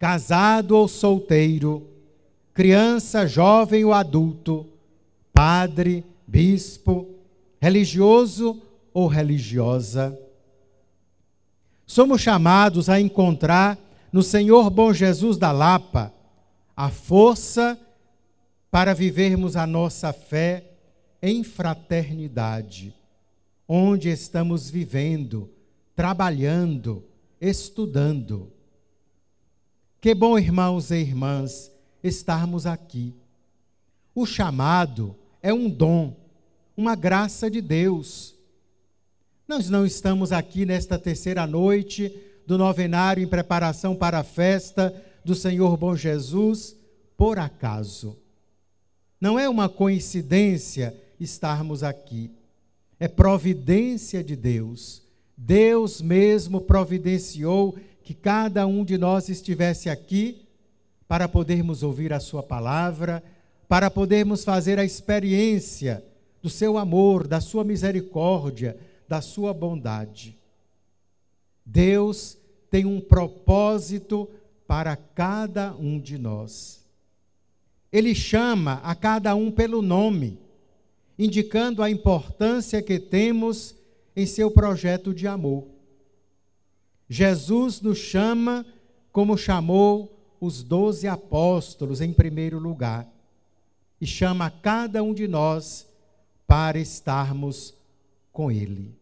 casado ou solteiro, criança, jovem ou adulto, padre, bispo, religioso ou religiosa. Somos chamados a encontrar no Senhor Bom Jesus da Lapa a força para vivermos a nossa fé em fraternidade, onde estamos vivendo, trabalhando, estudando que bom, irmãos e irmãs, estarmos aqui. O chamado é um dom, uma graça de Deus. Nós não estamos aqui nesta terceira noite do novenário em preparação para a festa do Senhor Bom Jesus por acaso. Não é uma coincidência estarmos aqui. É providência de Deus. Deus mesmo providenciou que cada um de nós estivesse aqui para podermos ouvir a Sua palavra, para podermos fazer a experiência do Seu amor, da Sua misericórdia, da Sua bondade. Deus tem um propósito para cada um de nós. Ele chama a cada um pelo nome, indicando a importância que temos em seu projeto de amor. Jesus nos chama como chamou os doze apóstolos em primeiro lugar, e chama cada um de nós para estarmos com Ele.